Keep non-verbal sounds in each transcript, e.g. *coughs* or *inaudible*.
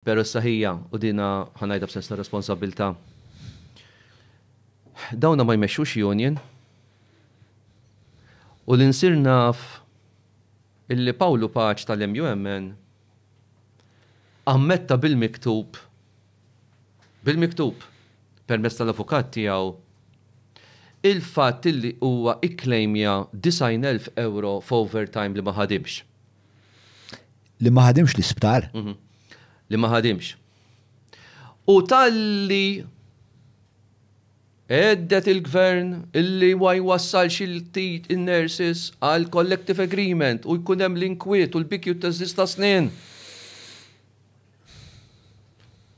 Pero s-saħija u dina ħanajda b'sens ta' responsabilta. Dawna ma jmexxux union. U l-insir naf illi Pawlu Paċ tal-MUMN ammetta bil-miktub bil-miktub permess tal-avukat tiegħu il-fatt illi huwa iklejmja 9,000 euro f'overtime li ma ħadimx. Li ma ħadimx l-isptar? Mm -hmm li ma ħadimx. U tal-li eddet il-gvern illi ma jwassalx il-tit il-nurses għal collective agreement u jkunem l-inkwiet u l-bikju t tazzista snin.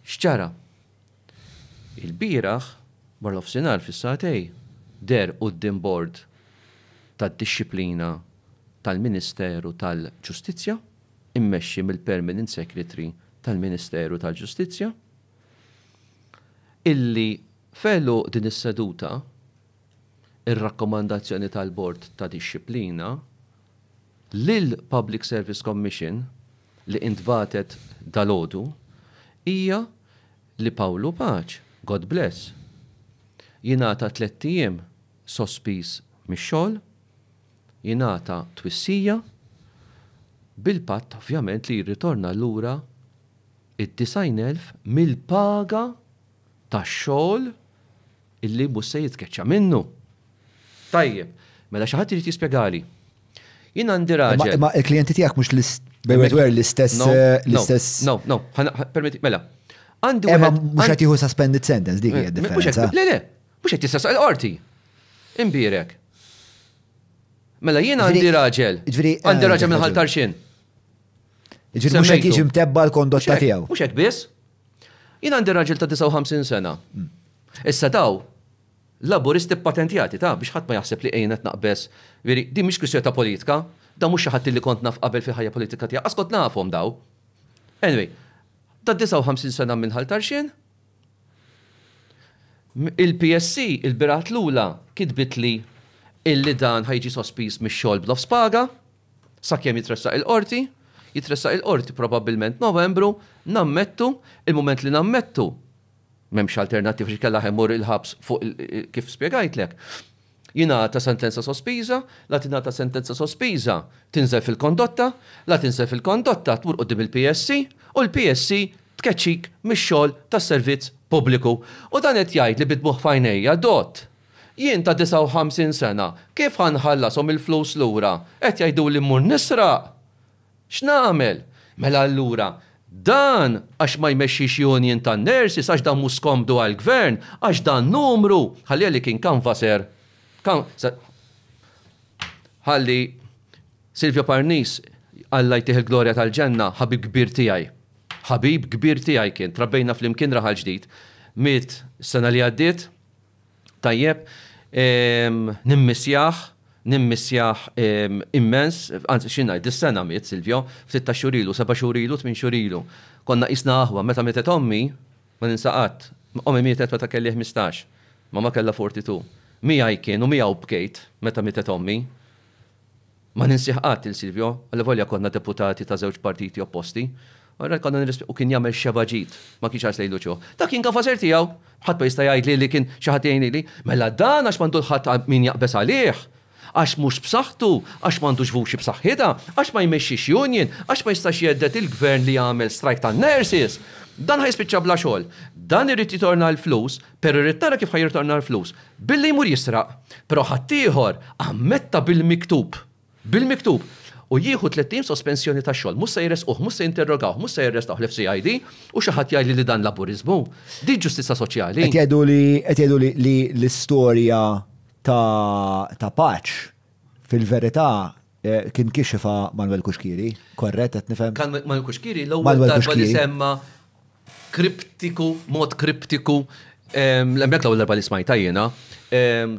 Xċara, il-biraħ barlof sinar fis-satej der u d-dimbord tad-disciplina tal-Ministeru tal-Ġustizja immexxi mill-Permanent Secretary tal-Ministeru tal-Ġustizzja illi fellu din is-seduta ir-rakkomandazzjoni tal-Bord ta' Disciplina lil Public Service Commission li intbatet dal-ħodu hija li Pawlu Paċ, God bless, jinata tlettijiem sospis mix-xogħol, jinata twissija, bil-patt ovvjament li jirritorna l-ura id-90,000 mill-paga tax-xogħol illi musse se jitkeċċa minnu. Tajjeb, mela xi ħadd irid jispjegali. Jien għandi raġel. Ma il klienti tiegħek mhux l-istess eh, l-istess. No, no, permetti, mela. Għandu. Ema mhux qed jieħu suspended sentence dik eh, Mux għati, Le, le, mhux qed jistess qorti. Imbirek. Mela jien għandi raġel. Għandi eh, raġel minn ħaltarxin. Ġiri mux ekki ġim tebba l-kondotta tijaw. Mux ekki bis, jina għandi raġel ta' 59 sena. Mm. Issa daw, laburisti patentijati ta' biex ħadd ma jaħseb li ejnet naqbess. Veri, di mux kwistjoni ta' politika, da mhux xi ħadd li kont naf qabel fi ħajja politika tijaw. Askot nafom daw. Anyway, ta' 59 sena minn ħaltarxin. Il-PSC, il-birat lula, kidbit li illi dan ħajġi sospis mix-xogħol b'nofs spaga, sakjem jitressa il-qorti, jitressa il-qorti probabilment novembru, nammettu, il-moment li nammettu, memx alternativ xie kalla ħemur il-ħabs fuq kif spiegajtlek. Jina ta' sentenza sospiża, la tina ta' sentenza sospiża tinżel fil-kondotta, la tinżel fil-kondotta tmur qoddim il-PSC u l-PSC tkeċik mix-xogħol tas servizz pubbliku. U dan qed jgħid li bidmuħ fajnejja dot jien ta' 59 sena, kif ħanħallasom il-flus l-ura? Et jajdu li mur nisraq x'namel? Mela allura, dan għax ma jmexxix union tan nersis għax dan mhux komdu għall-gvern, għax dan numru, ħalli li kien kanvaser. Kan, ħalli Silvio Parnis Alla jtih il-glorja tal-ġenna, ħabib kbir tijaj. ħabib kbir tijaj kien, trabbejna fl-imkien raħal ġdijt. Mit, s-sena li għaddit, tajjeb, nimmisjaħ, nimmissjaħ immens, għanzi xinnaj, dis-sena miet Silvio, f-6 xurilu, seba xurilu, tmin xurilu. Konna isna aħwa, meta mietet ommi, ma ninsaqat, ommi mietet meta kelli 15, ma ma kella 42. Mija kien u għaw bkejt meta mietet ommi. Ma ninsiħqat il-Silvio, għalli volja konna deputati ta' zewġ partiti opposti, Għarra konna nirrispetti u kien jagħmel xebaġit, ma kienx għas lejlu ċo. Ta' kien kafa tiegħu, ħadd ma jista' li li kien xi ħadd li, mela dan għax mandu ħadd min jaqbes għalih għax mhux b'saħħtu, għax m'għandux vuċi b'saħħitha, għax ma jmexxix union, għax ma jistax jeddet il-gvern li jagħmel strike tan nurses. Dan ħajspiċċa bla xogħol. Dan irid jitorna l-flus, per irrid tara kif ħajritorna l-flus. Billi jmur jisraq, però ħaddieħor ammetta bil-miktub. Bil-miktub u jieħu 30 sospensjoni ta' xogħol, musa se jresquh, mhux se jinterrogaw, mhux se jirrestaw l-FCID u xi ħadd li dan laburizmu. Di ġustizza soċjali. Għet li qed li l-istorja ta', ta paċ fil-verità eh, kien kixifa Manuel Kuxkiri, korret, għet nifem. Kan Manuel Kuxkiri, l-ewwel darba li semma kriptiku, mod kriptiku, l-emmek l-ewwel darba li smajta jena,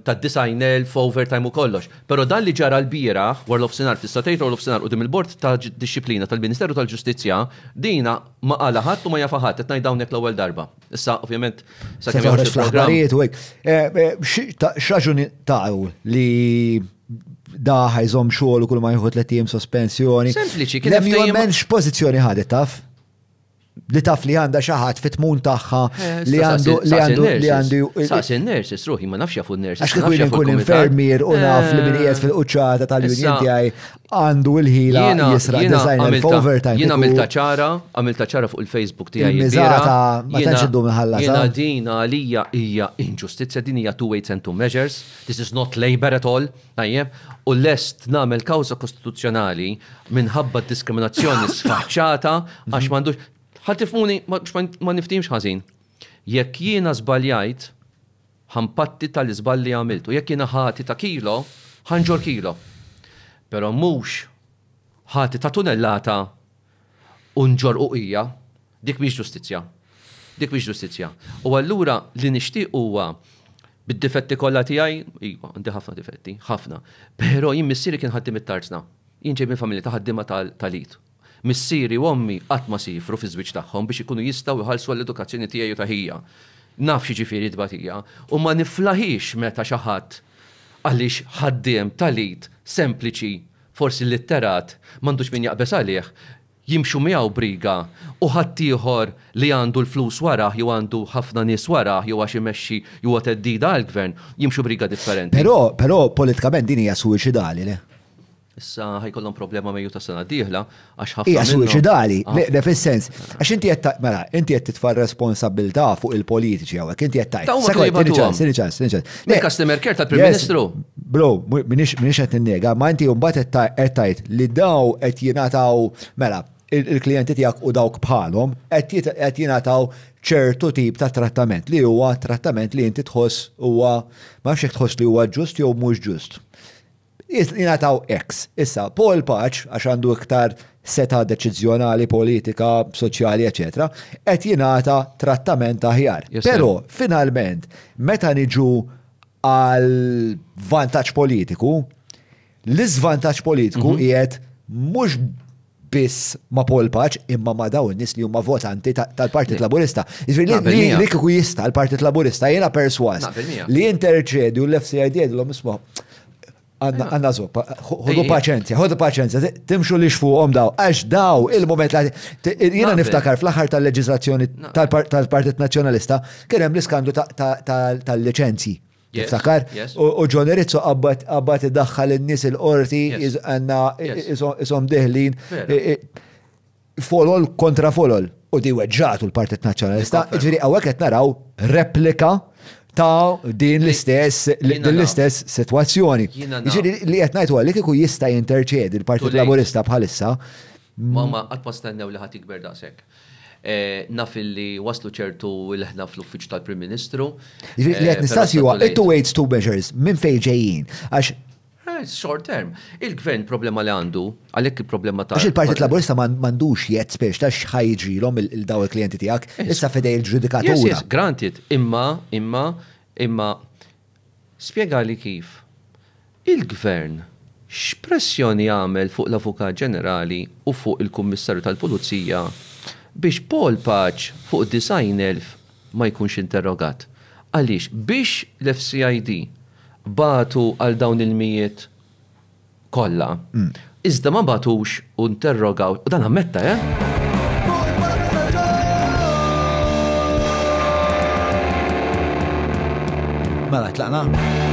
ta' 90,000 overtime u kollox. Pero dan li ġara l-bira, World of Sinar, fissatajt statajt World of Sinar u dim il-bord ta' disciplina tal-Ministeru tal-Ġustizja, dina ma' għalaħat ħadd u ma' jafaħat, etnaj dawnek l-ewel darba. Issa, ovvjament, sa' kemm jgħu fl-ħarijiet u għek. Eh, eh, Xaġuni ta' li daħħajżom jżom xogħol u kull ma jħu t-tim sospensjoni. Sempliċi, kien hemm. pożizzjoni ħadet taf? li taf li għanda xaħat fit-tmun taħħa li għandu li għandu li għandu. Saqsi n-nurses, ruħi ma nafx jafu n-nurses. li kikun nkun infermier u naf li min qiegħed eh. fil-quċċata tal-union tiegħi għandu l-ħila li għandu li għandu għamilta ċara, għamilta ċara fuq il-Facebook tiegħi. li ta' li għandu li għandu li din għalija hija li din hija għandu li and li measures. This is not labor at all. u lest namel kawza kostituzzjonali minħabba diskriminazzjoni *coughs* sfaċċata għax m'għandux ħatifmuni, ma niftimx ħażin. Jekk jiena żbaljajt ħampatti tal izballi għamiltu. Jekk jiena ħati ta' kilo, ħanġor kilo. Però mhux ħati ta' tunellata unġor uqija, dik mhix ġustizzja. Dik mhix ġustizzja. U allura li nixtieq huwa bid-difetti kollha tiegħi, iva, għandi ħafna difetti, ħafna. Però jien missieri kien ħaddim it-tarzna. Jien ġej minn familja ta' ħaddima tal-it missieri u ommi qatt ma sifru fi żwieġ tagħhom biex ikunu jistaw jħalsu għall-edukazzjoni tiegħi u taħija. Naf xi ġifieri tbatija u ma niflaħix meta xi ħadd għaliex ħaddiem talit sempliċi forsi litterat m'għandux min jaqbes għalih jimxu miegħu briga u ħaddieħor li għandu l-flus waraħ jew għandu ħafna nies wara jew għax imexxi jew għat għal-gvern jimxu briga differenti. Però però politikament din hija suicidali le. Issa ħajkollhom problema meju ta' sena diħla għax ħafna. Hija suicidali, ah. fis-sens. Għax inti qed mela, inti qed titfa' responsabilità fuq il-politiċi hawnhekk, inti qed tajt. Sekond, ċans, ċans. Ne customer care tal-Prim Ministru. Bro, minix qed innega, ma inti mbagħad qed tajt li daw qed jingħataw mela il-klijenti tiegħek u dawk bħalhom qed jingħataw ċertu tip ta' trattament li huwa trattament li inti tħoss huwa ma nafx tħoss li huwa ġust jew mhux ġust jingħataw X. Issa, Paul Patch, għax għandu iktar seta deċizjonali, politika, soċjali, eċetera, qed jingħata trattament aħjar. Però finalment, meta niġu għal vantaġġ politiku, l-iżvantaġġ politiku qiegħed mhm. mhux biss ma Paul Patch imma ma daw nis li huma votanti tal-Partit Laburista. Iġveri li li kiku jista l-Partit Laburista jena perswas li interċedi u l-FCID jedilhom isma' Għanna zoppa, ħodu paċenzja, ħodu paċenzja, timxu li xfuqom daw, għax daw il-moment li. Jina niftakar fl-axar tal-leġizlazzjoni tal-Partit Nazjonalista, kienem l-iskandlu tal-licenzi. Niftakar? U John Rizzo għabbat id-daħħal n-nis il-qorti, għanna isom deħlin, folol kontra folol. U di weġġatu l-Partit Nazjonalista, iva, ġviri għawek naraw replika ta' din l-istess l-istess situazzjoni. Ġiri jiġifieri li qed ngħidu għalik kieku jista' jinterċedi l-Partit Laburista bħalissa. Mamma qatt ma stennew li ħadd ikber daqshekk. Eh, naf li waslu ċertu l-ħna fl-uffiċ tal-Prim Ministru. Jiġifieri li eh, qed nistaqsi huwa it-two weights two measures minn fejn ġejjin. Għax short term. Il-gvern problema li għandu, għalhekk il-problema ta' il-partit laburista m'għandux jett spiex ta' xħajġi l-om il-daw il-klienti tiegħek, issa fedej il-ġudikatura. Yes, granted, imma, imma, imma, spiega li kif. Il-gvern x'pressjoni għamel fuq l-Avukat Ġenerali u fuq il-Kummissarju tal-Pulizija biex Paul Paċ fuq elf ma jkunx interrogat. Għaliex biex l-FCID batu għal dawn il-mijiet Kolla, mm. Iżda ma batux u interrogaw, u dan ammetta, eh? Mela, tlaqna.